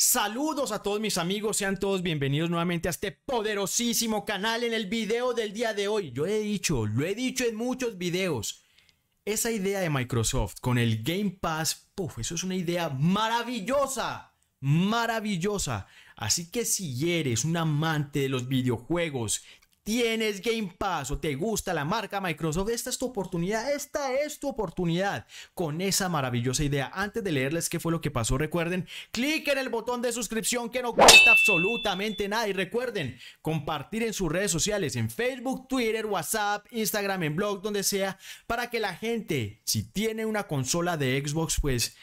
Saludos a todos mis amigos, sean todos bienvenidos nuevamente a este poderosísimo canal en el video del día de hoy. Yo he dicho, lo he dicho en muchos videos, esa idea de Microsoft con el Game Pass, puff, eso es una idea maravillosa, maravillosa. Así que si eres un amante de los videojuegos, Tienes Game Pass o te gusta la marca Microsoft, esta es tu oportunidad, esta es tu oportunidad con esa maravillosa idea. Antes de leerles qué fue lo que pasó, recuerden, clic en el botón de suscripción que no cuesta absolutamente nada y recuerden compartir en sus redes sociales, en Facebook, Twitter, WhatsApp, Instagram, en blog, donde sea, para que la gente, si tiene una consola de Xbox, pues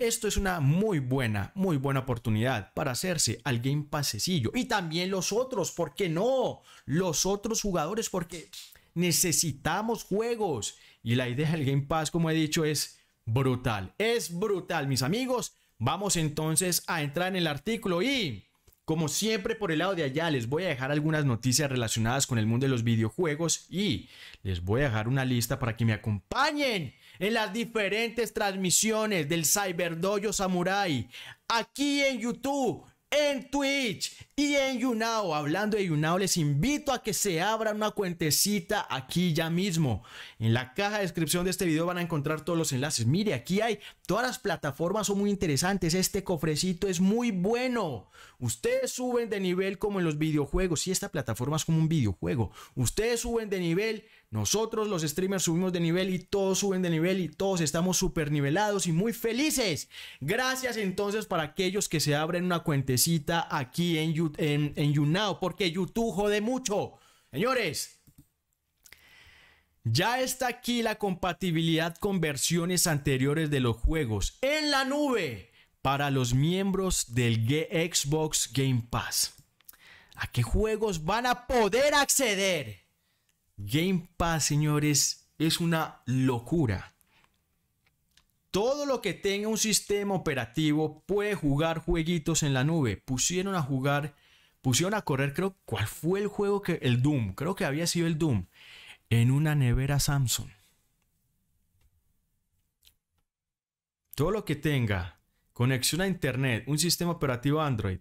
esto es una muy buena, muy buena oportunidad para hacerse al Game Pass Y también los otros, ¿por qué no? Los otros jugadores, porque necesitamos juegos. Y la idea del Game Pass, como he dicho, es brutal. Es brutal, mis amigos. Vamos entonces a entrar en el artículo y... Como siempre por el lado de allá les voy a dejar algunas noticias relacionadas con el mundo de los videojuegos y les voy a dejar una lista para que me acompañen en las diferentes transmisiones del Cyberdojo Samurai, aquí en YouTube, en Twitch y en YouNow. Hablando de YouNow, les invito a que se abran una cuentecita aquí ya mismo. En la caja de descripción de este video van a encontrar todos los enlaces. Mire, aquí hay Todas las plataformas son muy interesantes. Este cofrecito es muy bueno. Ustedes suben de nivel como en los videojuegos. sí, esta plataforma es como un videojuego. Ustedes suben de nivel. Nosotros los streamers subimos de nivel y todos suben de nivel y todos estamos súper nivelados y muy felices. Gracias entonces para aquellos que se abren una cuentecita aquí en, en, en YouNow. Porque YouTube jode mucho. Señores, ya está aquí la compatibilidad con versiones anteriores de los juegos en la nube para los miembros del Xbox Game Pass. ¿A qué juegos van a poder acceder? Game Pass, señores, es una locura. Todo lo que tenga un sistema operativo puede jugar jueguitos en la nube. Pusieron a jugar, pusieron a correr, creo, ¿cuál fue el juego que el Doom? Creo que había sido el Doom en una nevera Samsung. Todo lo que tenga conexión a internet, un sistema operativo Android,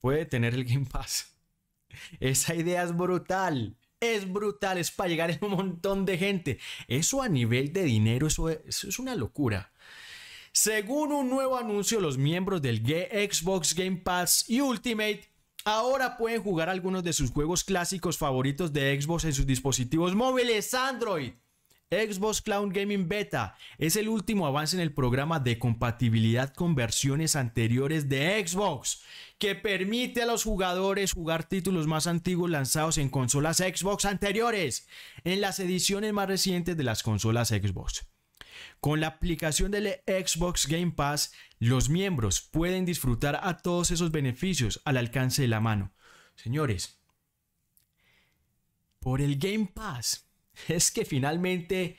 puede tener el Game Pass. Esa idea es brutal. Es brutal, es para llegar a un montón de gente. Eso a nivel de dinero, eso es, una locura. Según un nuevo anuncio, los miembros del Xbox Game Pass y Ultimate Ahora pueden jugar algunos de sus juegos clásicos favoritos de Xbox en sus dispositivos móviles Android. Xbox Cloud Gaming Beta es el último avance en el programa de compatibilidad con versiones anteriores de Xbox, que permite a los jugadores jugar títulos más antiguos lanzados en consolas Xbox anteriores, en las ediciones más recientes de las consolas Xbox. Con la aplicación del Xbox Game Pass, los miembros pueden disfrutar a todos esos beneficios al alcance de la mano. Señores, por el Game Pass, es que finalmente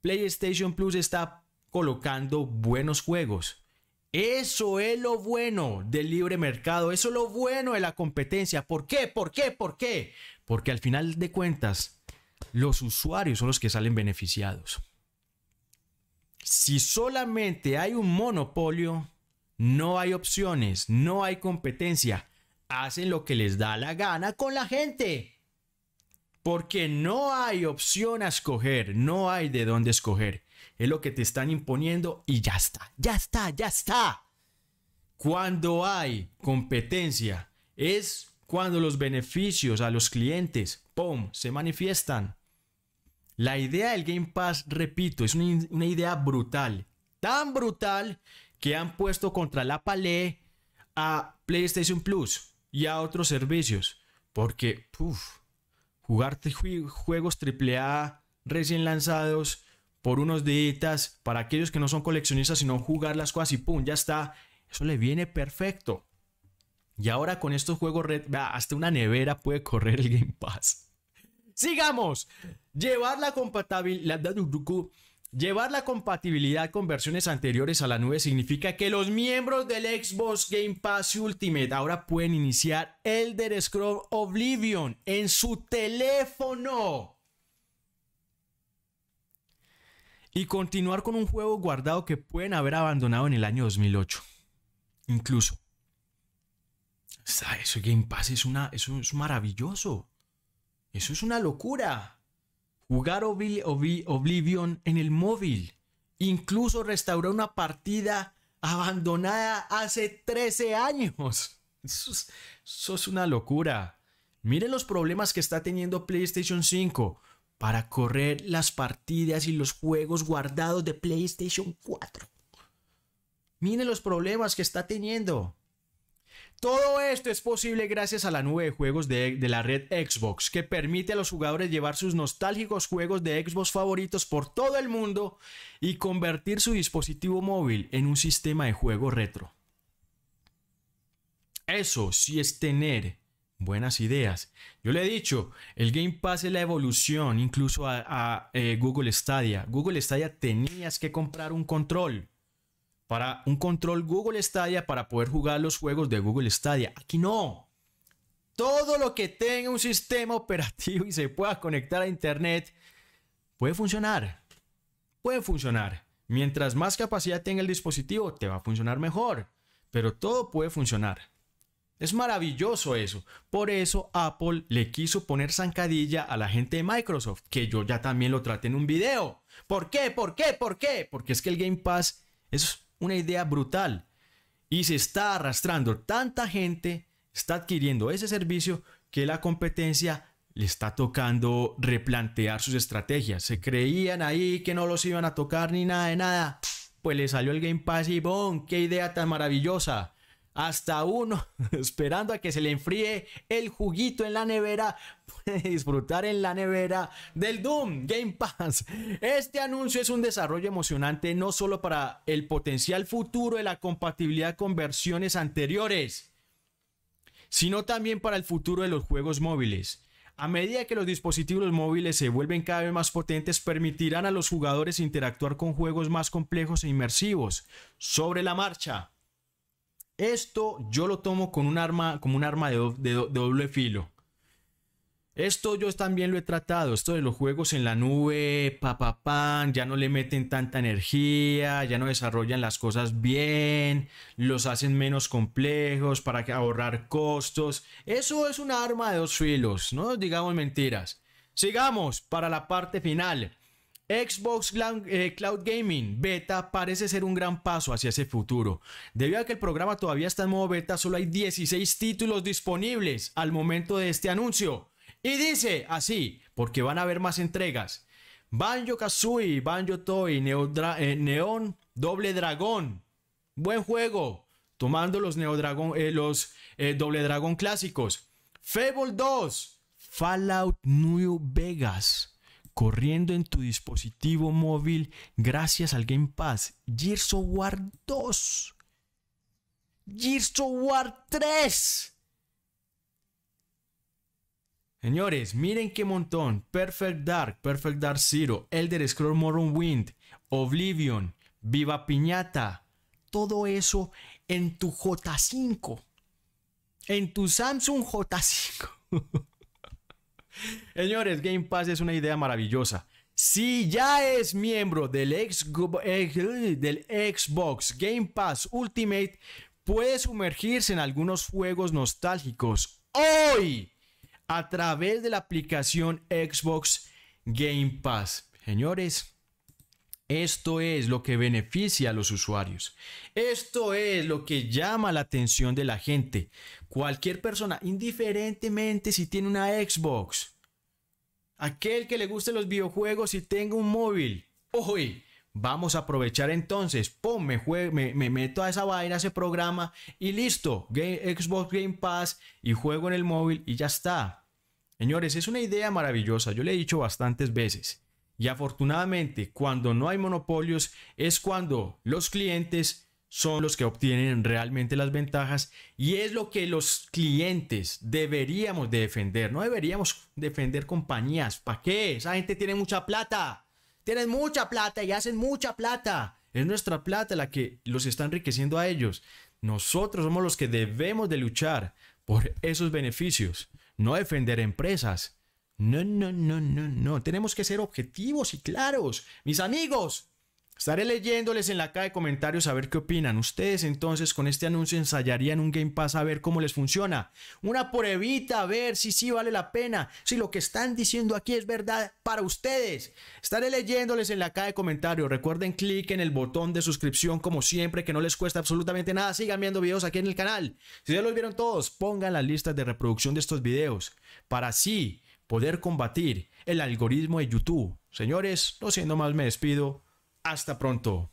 PlayStation Plus está colocando buenos juegos. Eso es lo bueno del libre mercado, eso es lo bueno de la competencia. ¿Por qué? ¿Por qué? ¿Por qué? Porque al final de cuentas, los usuarios son los que salen beneficiados. Si solamente hay un monopolio, no hay opciones, no hay competencia. Hacen lo que les da la gana con la gente. Porque no hay opción a escoger, no hay de dónde escoger. Es lo que te están imponiendo y ya está, ya está, ya está. Cuando hay competencia es cuando los beneficios a los clientes, ¡pum!, se manifiestan. La idea del Game Pass, repito, es una, idea brutal. Tan brutal que han puesto contra la palé a PlayStation Plus y a otros servicios. Porque, uff, jugar juegos AAA recién lanzados por unos días para aquellos que no son coleccionistas, sino jugar las cosas y pum, ya está. Eso le viene perfecto. Y ahora con estos juegos red, hasta una nevera puede correr el Game Pass. ¡Sigamos! Llevar la compatibilidad, llevar la compatibilidad con versiones anteriores a la nube significa que los miembros del Xbox Game Pass Ultimate ahora pueden iniciar Elder Scrolls Oblivion en su teléfono. Y continuar con un juego guardado que pueden haber abandonado en el año 2008. Incluso. Eso Game Pass es, una, es maravilloso. Eso es una locura jugar Oblivion en el móvil, incluso restaurar una partida abandonada hace 13 años. eso es una locura. Miren los problemas que está teniendo PlayStation 5 para correr las partidas y los juegos guardados de PlayStation 4. Miren los problemas que está teniendo. Todo esto es posible gracias a la nube de juegos de, la red Xbox, que permite a los jugadores llevar sus nostálgicos juegos de Xbox favoritos por todo el mundo y convertir su dispositivo móvil en un sistema de juego retro. Eso sí es tener buenas ideas. Yo le he dicho, el Game Pass es la evolución incluso a, eh, Google Stadia. Google Stadia tenías que comprar un control para un control Google Stadia para poder jugar los juegos de Google Stadia. Aquí no. Todo lo que tenga un sistema operativo y se pueda conectar a Internet puede funcionar. Puede funcionar. Mientras más capacidad tenga el dispositivo, te va a funcionar mejor. Pero todo puede funcionar. Es maravilloso eso. Por eso Apple le quiso poner zancadilla a la gente de Microsoft, que yo ya también lo traté en un video. ¿Por qué? ¿Por qué? ¿Por qué? Porque es que el Game Pass es una idea brutal y se está arrastrando. Tanta gente está adquiriendo ese servicio que la competencia le está tocando replantear sus estrategias. Se creían ahí que no los iban a tocar ni nada de nada. Pues le salió el Game Pass y ¡bon! ¡Qué idea tan maravillosa! hasta uno, esperando a que se le enfríe el juguito en la nevera, puede disfrutar en la nevera del Doom Game Pass. Este anuncio es un desarrollo emocionante no solo para el potencial futuro de la compatibilidad con versiones anteriores, sino también para el futuro de los juegos móviles. A medida que los dispositivos móviles se vuelven cada vez más potentes, permitirán a los jugadores interactuar con juegos más complejos e inmersivos sobre la marcha. Esto yo lo tomo con un arma, como un arma de, doble filo. Esto yo también lo he tratado, esto de los juegos en la nube, papapán, ya no le meten tanta energía, ya no desarrollan las cosas bien, los hacen menos complejos para ahorrar costos. Eso es un arma de dos filos, no digamos mentiras. Sigamos para la parte final. Xbox eh, Cloud Gaming Beta parece ser un gran paso hacia ese futuro. Debido a que el programa todavía está en modo beta, solo hay 16 títulos disponibles al momento de este anuncio. Y dice así, porque van a haber más entregas. Banjo Kazooie, Banjo Toy, eh, Neon, Doble Dragón. Buen juego. Tomando los, Neo Dragon, eh, los Doble Dragón clásicos. Fable 2. Fallout New Vegas corriendo en tu dispositivo móvil gracias al Game Pass. Gears of War 2. Gears of War 3. Señores, miren qué montón. Perfect Dark, Perfect Dark Zero, Elder Scroll Morrowind, Oblivion, Viva Piñata. Todo eso en tu J5. En tu Samsung J5. Señores, Game Pass es una idea maravillosa. Si ya es miembro eh, del, Xbox Game Pass Ultimate, puede sumergirse en algunos juegos nostálgicos hoy a través de la aplicación Xbox Game Pass. Señores, esto es lo que beneficia a los usuarios. Esto es lo que llama la atención de la gente. Cualquier persona, indiferentemente si tiene una Xbox, aquel que le guste los videojuegos y tenga un móvil, hoy vamos a aprovechar entonces, pum, me, juego, me, meto a esa vaina, a ese programa y listo, Xbox Game Pass y juego en el móvil y ya está. Señores, es una idea maravillosa, yo le he dicho bastantes veces. Y afortunadamente, cuando no hay monopolios, es cuando los clientes son los que obtienen realmente las ventajas y es lo que los clientes deberíamos de defender. No deberíamos defender compañías. ¿Para qué? Esa gente tiene mucha plata. Tienen mucha plata y hacen mucha plata. Es nuestra plata la que los está enriqueciendo a ellos. Nosotros somos los que debemos de luchar por esos beneficios, no defender empresas. No, no, no, no, no. Tenemos que ser objetivos y claros. Mis amigos, estaré leyéndoles en la caja de comentarios a ver qué opinan. Ustedes entonces con este anuncio ensayarían un Game Pass a ver cómo les funciona. Una pruebita a ver si sí vale la pena. Si lo que están diciendo aquí es verdad para ustedes. Estaré leyéndoles en la caja de comentarios. Recuerden clic en el botón de suscripción como siempre que no les cuesta absolutamente nada. Sigan viendo videos aquí en el canal. Si ya los vieron todos, pongan las listas de reproducción de estos videos. Para así poder combatir el algoritmo de YouTube. Señores, no siendo más, me despido. Hasta pronto.